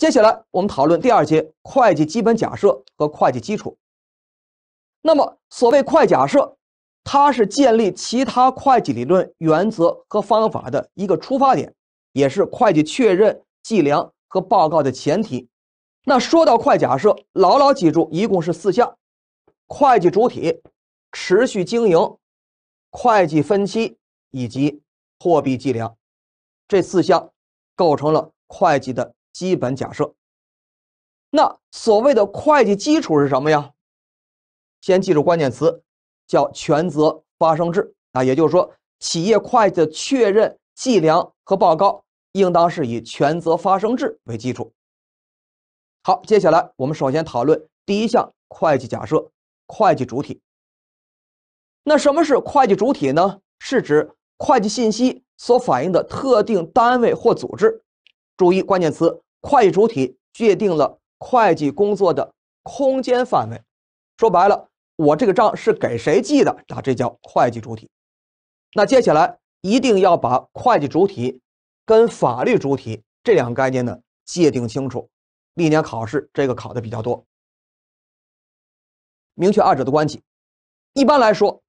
接下来我们讨论第二节会计基本假设和会计基础。那么，所谓“会假设”，它是建立其他会计理论原则和方法的一个出发点，也是会计确认、计量和报告的前提。那说到“会假设”，牢牢记住，一共是四项：会计主体、持续经营、会计分期以及货币计量。这四项构成了会计的。基本假设，那所谓的会计基础是什么呀？先记住关键词，叫权责发生制啊，也就是说，企业会计的确认、计量和报告应当是以权责发生制为基础。好，接下来我们首先讨论第一项会计假设——会计主体。那什么是会计主体呢？是指会计信息所反映的特定单位或组织。注意关键词，会计主体界定了会计工作的空间范围。说白了，我这个账是给谁记的？啊，这叫会计主体。那接下来一定要把会计主体跟法律主体这两个概念呢界定清楚。历年考试这个考的比较多，明确二者的关系。一般来说，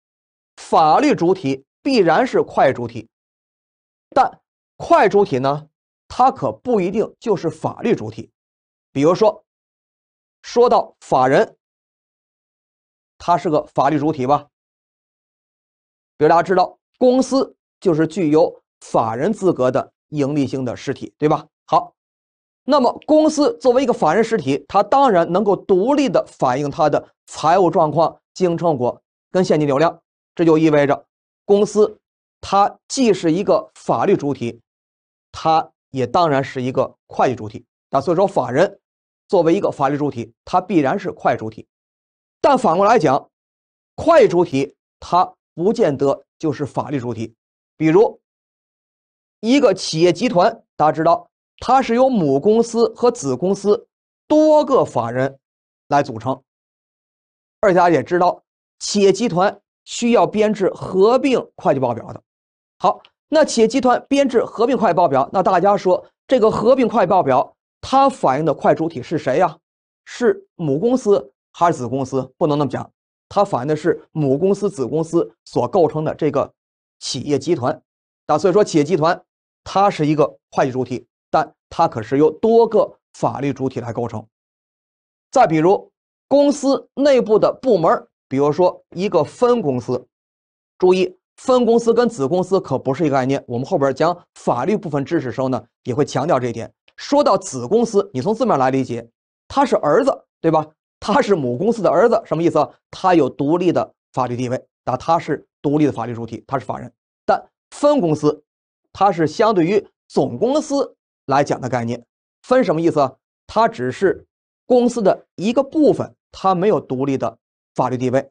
法律主体必然是会计主体，但会计主体呢？它可不一定就是法律主体，比如说，说到法人，它是个法律主体吧？比如大家知道，公司就是具有法人资格的盈利性的实体，对吧？好，那么公司作为一个法人实体，它当然能够独立的反映它的财务状况、经营成果跟现金流量。这就意味着，公司它既是一个法律主体，它。也当然是一个会计主体，那所以说法人作为一个法律主体，它必然是会计主体。但反过来讲，会计主体它不见得就是法律主体。比如，一个企业集团，大家知道，它是由母公司和子公司多个法人来组成。而且大家也知道，企业集团需要编制合并会计报表的。好。那企业集团编制合并会计报表，那大家说这个合并会计报表它反映的会计主体是谁呀？是母公司还是子公司？不能那么讲，它反映的是母公司、子公司所构成的这个企业集团。那所以说，企业集团它是一个会计主体，但它可是由多个法律主体来构成。再比如，公司内部的部门，比如说一个分公司，注意。分公司跟子公司可不是一个概念。我们后边讲法律部分知识时候呢，也会强调这一点。说到子公司，你从字面来理解，他是儿子，对吧？他是母公司的儿子，什么意思？他有独立的法律地位，那他是独立的法律主体，他是法人。但分公司，它是相对于总公司来讲的概念。分什么意思啊？它只是公司的一个部分，它没有独立的法律地位。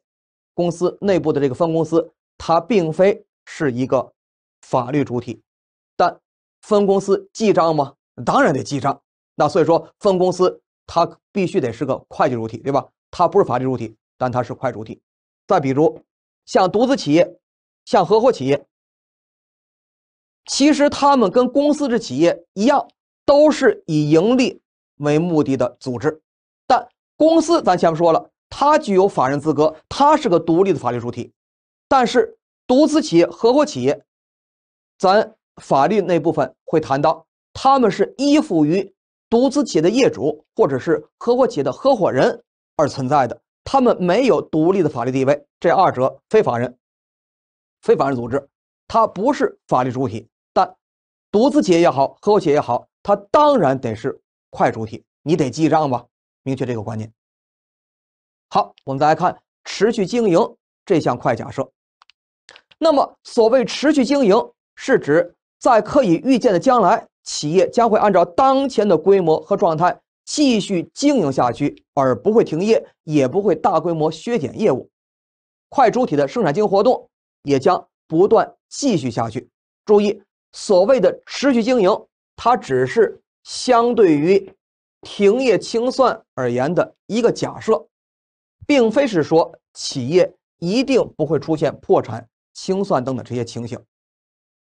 公司内部的这个分公司。它并非是一个法律主体，但分公司记账吗？当然得记账。那所以说，分公司它必须得是个会计主体，对吧？它不是法律主体，但它是会计主体。再比如，像独资企业、像合伙企业，其实他们跟公司的企业一样，都是以盈利为目的的组织。但公司，咱前面说了，它具有法人资格，它是个独立的法律主体。但是，独资企业、合伙企业，咱法律那部分会谈到，他们是依附于独资企业的业主或者是合伙企业的合伙人而存在的，他们没有独立的法律地位。这二者非法人，非法人组织，它不是法律主体。但独资企业也好，合伙企业也好，它当然得是快主体，你得记账吧？明确这个观念。好，我们再来看持续经营这项快假设。那么，所谓持续经营，是指在可以预见的将来，企业将会按照当前的规模和状态继续经营下去，而不会停业，也不会大规模削减业务。快主体的生产经营活动也将不断继续下去。注意，所谓的持续经营，它只是相对于停业清算而言的一个假设，并非是说企业一定不会出现破产。清算等等这些情形，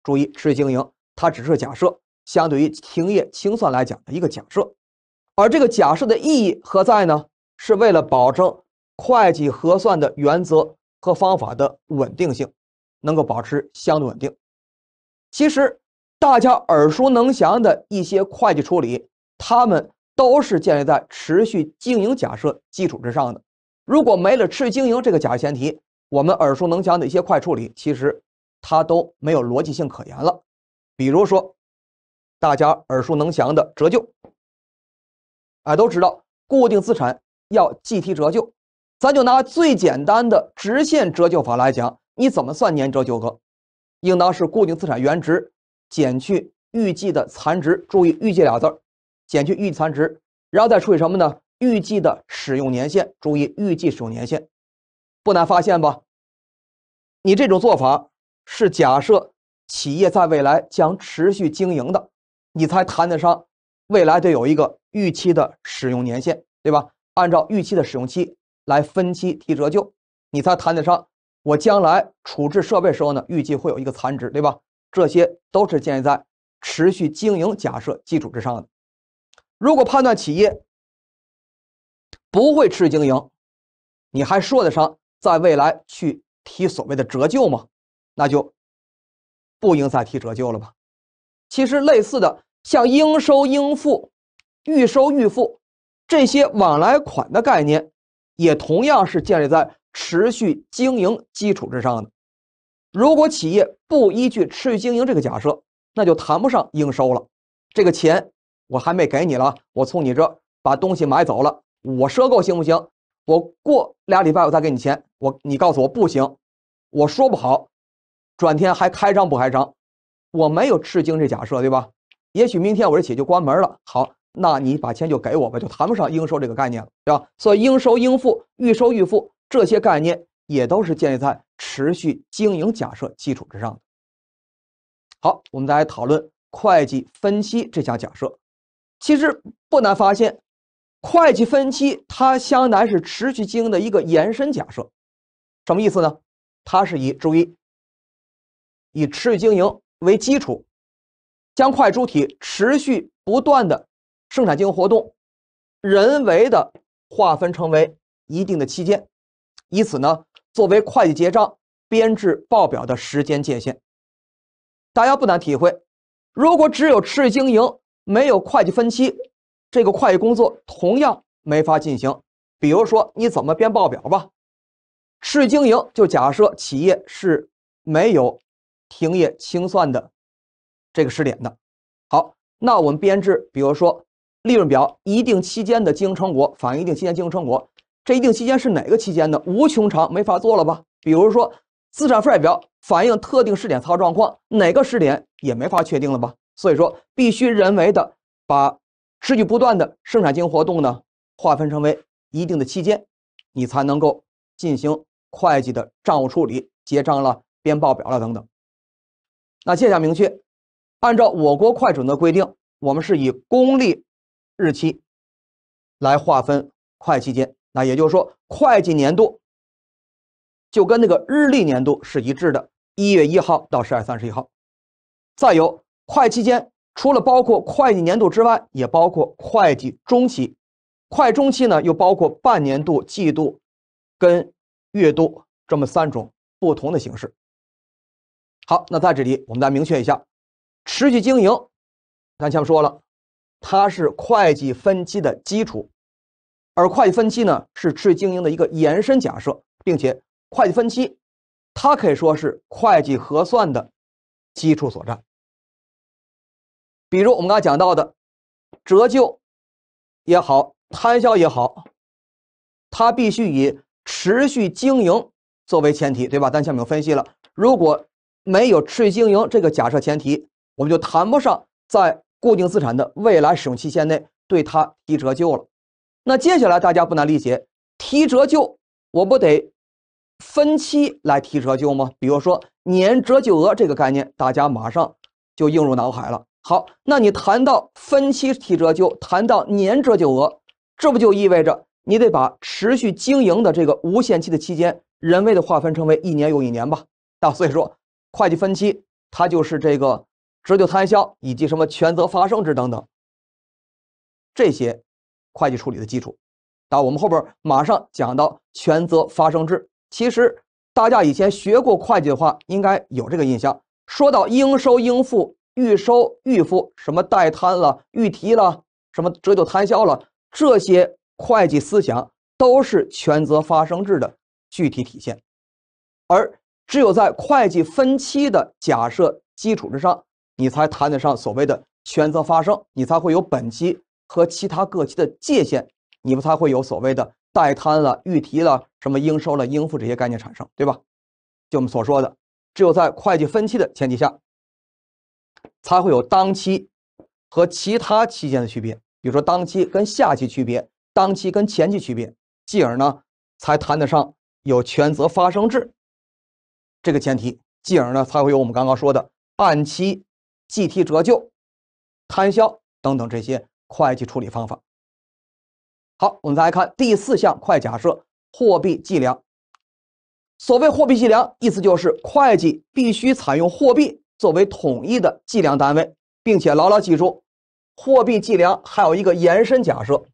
注意持续经营，它只是假设，相对于停业清算来讲的一个假设，而这个假设的意义何在呢？是为了保证会计核算的原则和方法的稳定性，能够保持相对稳定。其实大家耳熟能详的一些会计处理，它们都是建立在持续经营假设基础之上的。如果没了持续经营这个假前提，我们耳熟能详的一些快处理，其实它都没有逻辑性可言了。比如说，大家耳熟能详的折旧，哎，都知道固定资产要计提折旧。咱就拿最简单的直线折旧法来讲，你怎么算年折旧额？应当是固定资产原值减去预计的残值。注意“预计”俩字儿，减去预计残值，然后再除以什么呢？预计的使用年限。注意预计使用年限。不难发现吧？你这种做法是假设企业在未来将持续经营的，你才谈得上未来得有一个预期的使用年限，对吧？按照预期的使用期来分期提折旧，你才谈得上我将来处置设备时候呢，预计会有一个残值，对吧？这些都是建立在持续经营假设基础之上的。如果判断企业不会持续经营，你还说得上？在未来去提所谓的折旧吗？那就不应再提折旧了吧？其实类似的，像应收应付、预收预付这些往来款的概念，也同样是建立在持续经营基础之上的。如果企业不依据持续经营这个假设，那就谈不上应收了。这个钱我还没给你了，我从你这把东西买走了，我赊购行不行？我过俩礼拜我再给你钱，我你告诉我不行，我说不好，转天还开张不开张？我没有吃惊这假设，对吧？也许明天我这企业就关门了。好，那你把钱就给我吧，就谈不上应收这个概念了，对吧？所以应收应付、预收预付这些概念也都是建立在持续经营假设基础之上的。好，我们再来讨论会计分期这项假设。其实不难发现。会计分期，它相当是持续经营的一个延伸假设，什么意思呢？它是以注意以持续经营为基础，将会计主体持续不断的生产经营活动人为的划分成为一定的期间，以此呢作为会计结账、编制报表的时间界限。大家不难体会，如果只有持续经营，没有会计分期。这个会计工作同样没法进行。比如说，你怎么编报表吧？试经营就假设企业是没有停业清算的这个试点的。好，那我们编制，比如说利润表，一定期间的经营成果反映一定期间经营成果。这一定期间是哪个期间呢？无穷长没法做了吧？比如说资产负债表反映特定试点操作状况，哪个试点也没法确定了吧？所以说，必须人为的把。持续不断的生产经营活动呢，划分成为一定的期间，你才能够进行会计的账务处理、结账了、编报表了等等。那接下来明确，按照我国会计准则规定，我们是以公历日期来划分会计期间。那也就是说，会计年度就跟那个日历年度是一致的，一月一号到十二月三十一号。再有，会期间。除了包括会计年度之外，也包括会计中期，快中期呢又包括半年度、季度、跟月度这么三种不同的形式。好，那在这里我们再明确一下，持续经营，咱前面说了，它是会计分期的基础，而会计分期呢是持续经营的一个延伸假设，并且会计分期，它可以说是会计核算的基础所在。比如我们刚才讲到的折旧也好，摊销也好，它必须以持续经营作为前提，对吧？但下面有分析了，如果没有持续经营这个假设前提，我们就谈不上在固定资产的未来使用期限内对它提折旧了。那接下来大家不难理解，提折旧我不得分期来提折旧吗？比如说年折旧额这个概念，大家马上就映入脑海了。好，那你谈到分期提折旧，谈到年折旧额，这不就意味着你得把持续经营的这个无限期的期间，人为的划分成为一年又一年吧？那所以说，会计分期，它就是这个折旧摊销以及什么权责发生制等等，这些会计处理的基础。啊，我们后边马上讲到权责发生制，其实大家以前学过会计的话，应该有这个印象。说到应收应付。预收、预付、什么待摊了、预提了、什么折旧摊销了，这些会计思想都是权责发生制的具体体现。而只有在会计分期的假设基础之上，你才谈得上所谓的权责发生，你才会有本期和其他各期的界限，你们才会有所谓的待摊了、预提了、什么应收了、应付这些概念产生，对吧？就我们所说的，只有在会计分期的前提下。才会有当期和其他期间的区别，比如说当期跟下期区别，当期跟前期区别，进而呢才谈得上有权责发生制这个前提，进而呢才会有我们刚刚说的按期计提折旧、摊销等等这些会计处理方法。好，我们再来看第四项会假设——货币计量。所谓货币计量，意思就是会计必须采用货币。作为统一的计量单位，并且牢牢记住，货币计量还有一个延伸假设，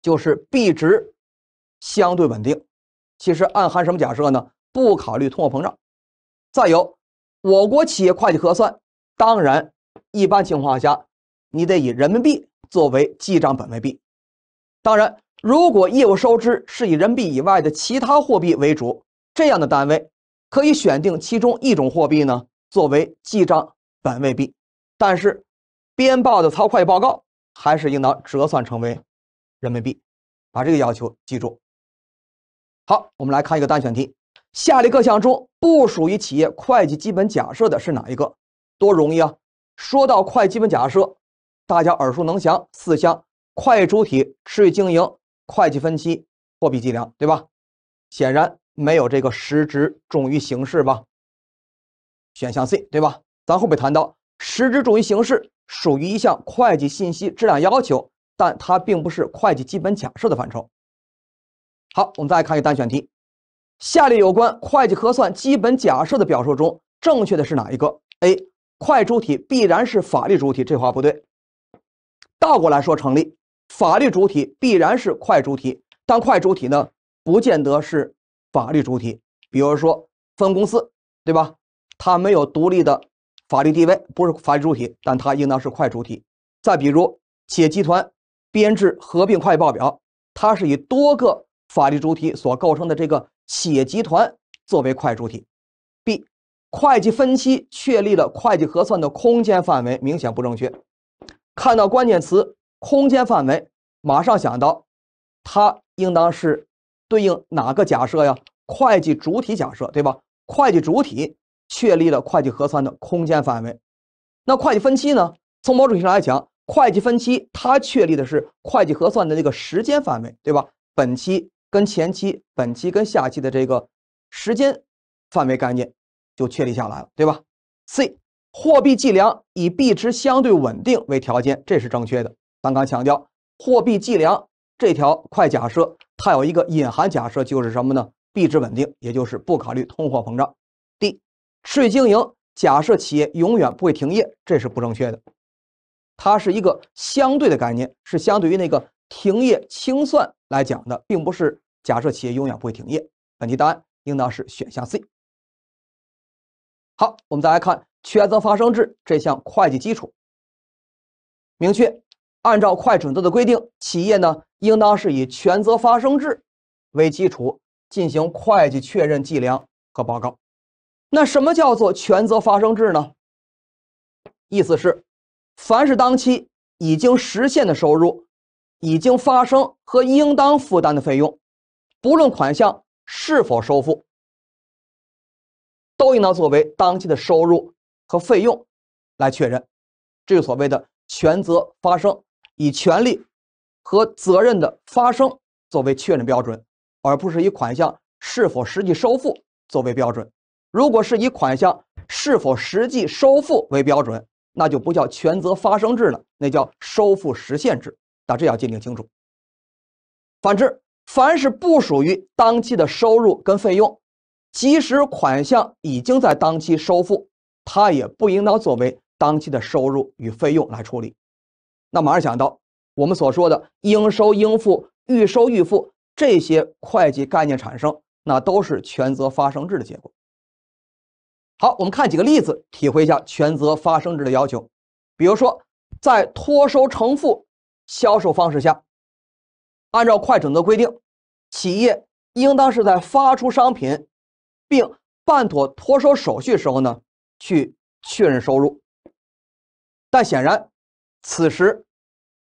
就是币值相对稳定。其实暗含什么假设呢？不考虑通货膨胀。再有，我国企业会计核算，当然一般情况下，你得以人民币作为记账本位币。当然，如果业务收支是以人民币以外的其他货币为主，这样的单位可以选定其中一种货币呢。作为记账本位币，但是编报的操快会报告还是应当折算成为人民币，把这个要求记住。好，我们来看一个单选题：下列各项中不属于企业会计基本假设的是哪一个？多容易啊！说到会计基本假设，大家耳熟能详，四项：会计主体、持续经营、会计分期、货币计量，对吧？显然没有这个“实质重于形式”吧？选项 C 对吧？咱后边谈到，实质主义形式属于一项会计信息质量要求，但它并不是会计基本假设的范畴。好，我们再看一单选题，下列有关会计核算基本假设的表述中，正确的是哪一个？A，会计主体必然是法律主体，这话不对。倒过来说成立，法律主体必然是会计主体，但会计主体呢，不见得是法律主体，比如说分公司，对吧？它没有独立的法律地位，不是法律主体，但它应当是会计主体。再比如，企业集团编制合并会计报表，它是以多个法律主体所构成的这个企业集团作为会计主体。B，会计分期确立了会计核算的空间范围，明显不正确。看到关键词“空间范围”，马上想到它应当是对应哪个假设呀？会计主体假设，对吧？会计主体。确立了会计核算的空间范围，那会计分期呢？从某种意义上来讲，会计分期它确立的是会计核算的这个时间范围，对吧？本期跟前期，本期跟下期的这个时间范围概念就确立下来了，对吧？C 货币计量以币值相对稳定为条件，这是正确的。刚刚强调货币计量这条快假设，它有一个隐含假设，就是什么呢？币值稳定，也就是不考虑通货膨胀。税经营假设企业永远不会停业，这是不正确的。它是一个相对的概念，是相对于那个停业清算来讲的，并不是假设企业永远不会停业。本题答案应当是选项 C。好，我们再来看权责发生制这项会计基础，明确按照会计准则的规定，企业呢应当是以权责发生制为基础进行会计确认、计量和报告。那什么叫做权责发生制呢？意思是，凡是当期已经实现的收入、已经发生和应当负担的费用，不论款项是否收付，都应当作为当期的收入和费用来确认。这就所谓的权责发生，以权利和责任的发生作为确认标准，而不是以款项是否实际收付作为标准。如果是以款项是否实际收付为标准，那就不叫权责发生制了，那叫收付实现制。那这要界定清楚。反之，凡是不属于当期的收入跟费用，即使款项已经在当期收付，它也不应当作为当期的收入与费用来处理。那马上想到我们所说的应收应付、预收预付这些会计概念产生，那都是权责发生制的结果。好，我们看几个例子，体会一下权责发生制的要求。比如说，在托收承付销售方式下，按照快准则规定，企业应当是在发出商品并办妥托收手续时候呢，去确认收入。但显然，此时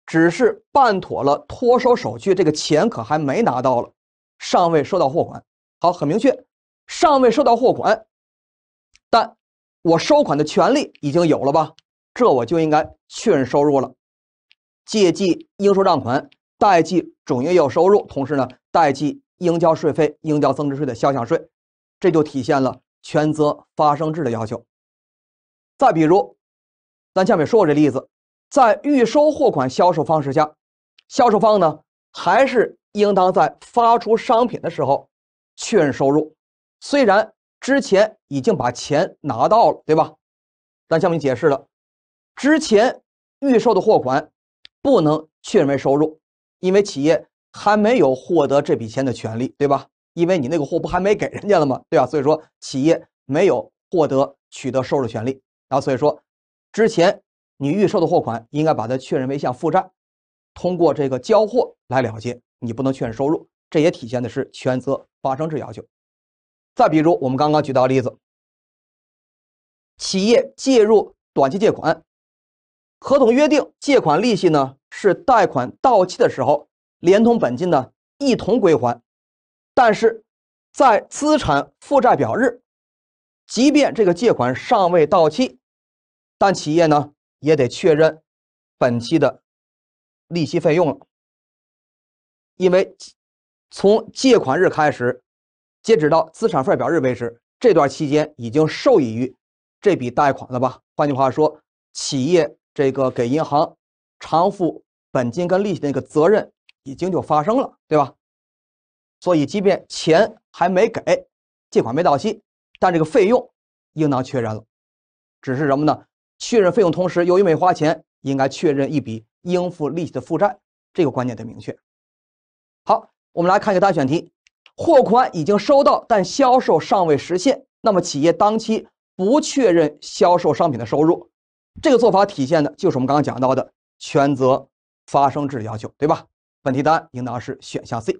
只是办妥了托收手续，这个钱可还没拿到了，尚未收到货款。好，很明确，尚未收到货款。但，我收款的权利已经有了吧？这我就应该确认收入了，借记应收账款，贷记主营业务收入，同时呢，贷记应交税费、应交增值税的销项税。这就体现了权责发生制的要求。再比如，咱下面说过这例子，在预收货款销售方式下，销售方呢还是应当在发出商品的时候确认收入，虽然。之前已经把钱拿到了，对吧？咱下面解释了，之前预售的货款不能确认为收入，因为企业还没有获得这笔钱的权利，对吧？因为你那个货不还没给人家了吗？对吧？所以说企业没有获得取得收入权利，然后所以说之前你预售的货款应该把它确认为一项负债，通过这个交货来了结，你不能确认收入，这也体现的是权责发生制要求。再比如，我们刚刚举到例子，企业介入短期借款，合同约定借款利息呢是贷款到期的时候连同本金呢一同归还，但是，在资产负债表日，即便这个借款尚未到期，但企业呢也得确认本期的利息费用了，因为从借款日开始。截止到资产负债表日为止，这段期间已经受益于这笔贷款了吧？换句话说，企业这个给银行偿付本金跟利息的那个责任已经就发生了，对吧？所以，即便钱还没给，借款没到期，但这个费用应当确认了。只是什么呢？确认费用同时，由于没花钱，应该确认一笔应付利息的负债。这个观念得明确。好，我们来看一个单选题。货款已经收到，但销售尚未实现，那么企业当期不确认销售商品的收入，这个做法体现的就是我们刚刚讲到的权责发生制要求，对吧？本题答案应当是选项 C。